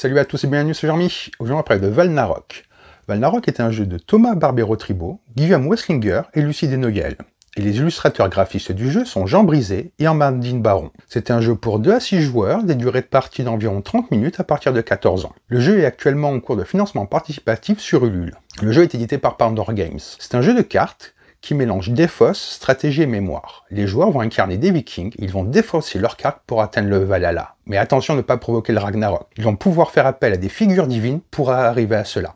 Salut à tous et bienvenue, sur jean Aujourd'hui, on parler de Valnarok. Valnarok est un jeu de Thomas Barbero-Tribault, Guillaume Weslinger et Lucie Desnoyelles. Et les illustrateurs graphistes du jeu sont Jean Brisé et Armandine Baron. C'est un jeu pour 2 à 6 joueurs, des durées de partie d'environ 30 minutes à partir de 14 ans. Le jeu est actuellement en cours de financement participatif sur Ulule. Le jeu est édité par Pandor Games. C'est un jeu de cartes qui mélange défausse, stratégie et mémoire. Les joueurs vont incarner des vikings, ils vont défausser leurs cartes pour atteindre le Valhalla. Mais attention à ne pas provoquer le Ragnarok. Ils vont pouvoir faire appel à des figures divines pour arriver à cela.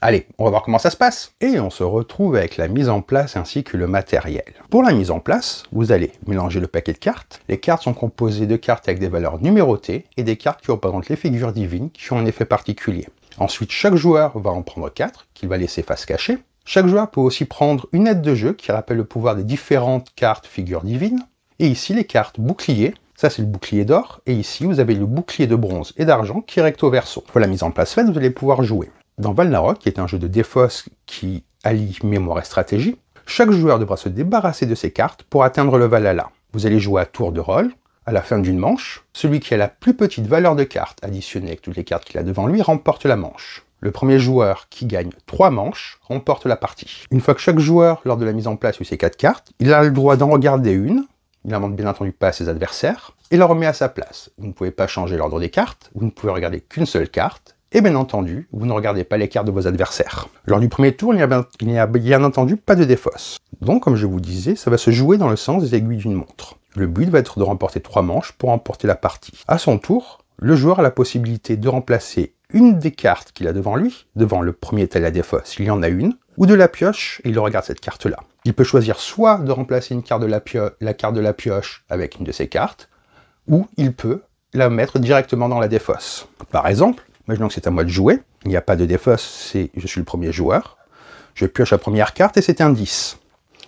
Allez, on va voir comment ça se passe. Et on se retrouve avec la mise en place ainsi que le matériel. Pour la mise en place, vous allez mélanger le paquet de cartes. Les cartes sont composées de cartes avec des valeurs numérotées et des cartes qui représentent les figures divines qui ont un effet particulier. Ensuite, chaque joueur va en prendre 4 qu'il va laisser face cachée. Chaque joueur peut aussi prendre une aide de jeu qui rappelle le pouvoir des différentes cartes figures divines. Et ici, les cartes boucliers. ça c'est le bouclier d'or, et ici vous avez le bouclier de bronze et d'argent qui est recto verso. Pour la mise en place faite, vous allez pouvoir jouer. Dans Valnarok, qui est un jeu de défausse qui allie mémoire et stratégie, chaque joueur devra se débarrasser de ses cartes pour atteindre le Valhalla. Vous allez jouer à tour de rôle, à la fin d'une manche, celui qui a la plus petite valeur de carte, additionnée avec toutes les cartes qu'il a devant lui, remporte la manche. Le premier joueur qui gagne 3 manches remporte la partie. Une fois que chaque joueur, lors de la mise en place, de ses 4 cartes, il a le droit d'en regarder une, il n'en montre bien entendu pas à ses adversaires, et la remet à sa place. Vous ne pouvez pas changer l'ordre des cartes, vous ne pouvez regarder qu'une seule carte, et bien entendu, vous ne regardez pas les cartes de vos adversaires. Lors du premier tour, il n'y a, bien, entendu pas de défausse. Donc, comme je vous disais, ça va se jouer dans le sens des aiguilles d'une montre. Le but va être de remporter 3 manches pour remporter la partie. À son tour, le joueur a la possibilité de remplacer une des cartes qu'il a devant lui, devant le premier tel à défaut il y en a une, ou de la pioche, et il regarde cette carte-là. Il peut choisir soit de remplacer une carte de la, la, carte de la pioche avec une de ses cartes, ou il peut la mettre directement dans la défausse. Par exemple, imaginons que c'est à moi de jouer, il n'y a pas de défausse, c'est je suis le premier joueur, je pioche la première carte et c'est un 10.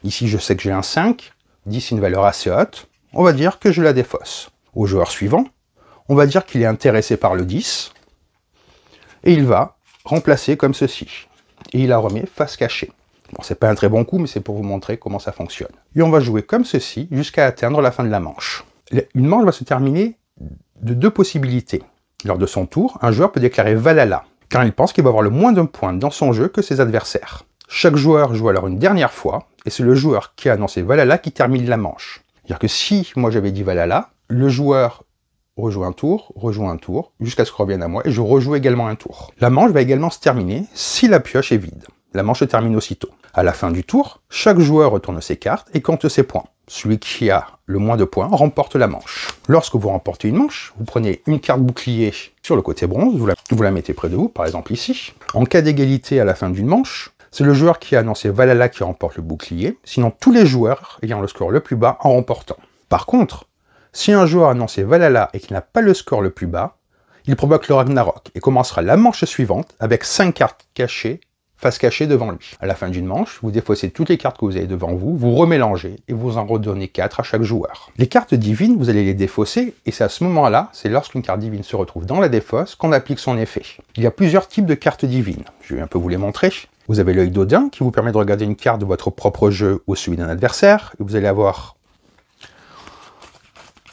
Ici, je sais que j'ai un 5, 10 une valeur assez haute, on va dire que je la défausse. Au joueur suivant, on va dire qu'il est intéressé par le 10, et il va remplacer comme ceci. Et il la remet face cachée. Bon, c'est pas un très bon coup, mais c'est pour vous montrer comment ça fonctionne. Et on va jouer comme ceci jusqu'à atteindre la fin de la manche. Une manche va se terminer de deux possibilités. Lors de son tour, un joueur peut déclarer Valhalla, car il pense qu'il va avoir le moins d'un point dans son jeu que ses adversaires. Chaque joueur joue alors une dernière fois, et c'est le joueur qui a annoncé Valhalla qui termine la manche. C'est-à-dire que si moi j'avais dit Valhalla, le joueur rejoue un tour, rejoue un tour, jusqu'à ce qu'on revienne à moi, et je rejoue également un tour. La manche va également se terminer si la pioche est vide. La manche se termine aussitôt. À la fin du tour, chaque joueur retourne ses cartes et compte ses points. Celui qui a le moins de points remporte la manche. Lorsque vous remportez une manche, vous prenez une carte bouclier sur le côté bronze, vous la, vous la mettez près de vous, par exemple ici. En cas d'égalité à la fin d'une manche, c'est le joueur qui a annoncé Valhalla qui remporte le bouclier, sinon tous les joueurs ayant le score le plus bas en remportant. Par contre, si un joueur annonce Valhalla et qu'il n'a pas le score le plus bas, il provoque le Ragnarok et commencera la manche suivante avec 5 cartes cachées, face cachée devant lui. À la fin d'une manche, vous défaussez toutes les cartes que vous avez devant vous, vous remélangez et vous en redonnez 4 à chaque joueur. Les cartes divines, vous allez les défausser et c'est à ce moment-là, c'est lorsqu'une carte divine se retrouve dans la défausse qu'on applique son effet. Il y a plusieurs types de cartes divines. Je vais un peu vous les montrer. Vous avez l'œil d'Odin qui vous permet de regarder une carte de votre propre jeu ou celui d'un adversaire et vous allez avoir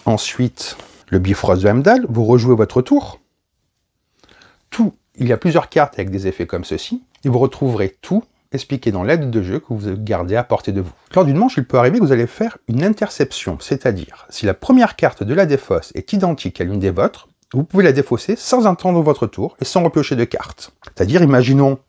Ensuite, le Bifrost de Heimdall, vous rejouez votre tour. Tout, il y a plusieurs cartes avec des effets comme ceci, et vous retrouverez tout expliqué dans l'aide de jeu que vous gardez à portée de vous. Lors d'une manche, il peut arriver que vous allez faire une interception, c'est-à-dire, si la première carte de la défausse est identique à l'une des vôtres, vous pouvez la défausser sans attendre votre tour et sans repiocher de cartes. C'est-à-dire, imaginons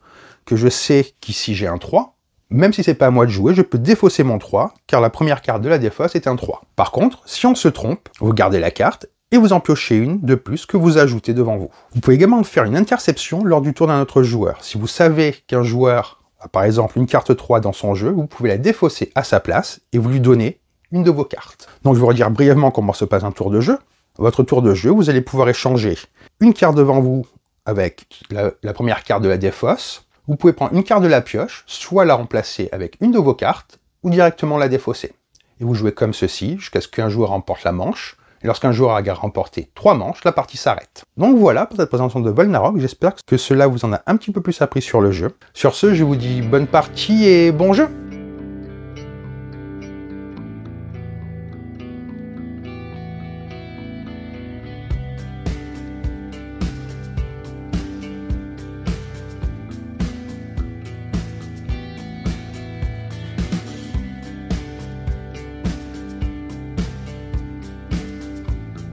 que je sais qu'ici j'ai un 3, même si c'est pas à moi de jouer, je peux défausser mon 3, car la première carte de la défausse est un 3. Par contre, si on se trompe, vous gardez la carte, et vous en piochez une de plus que vous ajoutez devant vous. Vous pouvez également faire une interception lors du tour d'un autre joueur. Si vous savez qu'un joueur a par exemple une carte 3 dans son jeu, vous pouvez la défausser à sa place et vous lui donner une de vos cartes. Donc je vais vous redire brièvement comment se passe un tour de jeu. votre tour de jeu, vous allez pouvoir échanger une carte devant vous avec la, la première carte de la défausse, vous pouvez prendre une carte de la pioche, soit la remplacer avec une de vos cartes, ou directement la défausser. Et vous jouez comme ceci, jusqu'à ce qu'un joueur remporte la manche, Et Lorsqu'un joueur a remporté trois manches, la partie s'arrête. Donc voilà pour cette présentation de Volnarok, j'espère que cela vous en a un petit peu plus appris sur le jeu. Sur ce, je vous dis bonne partie et bon jeu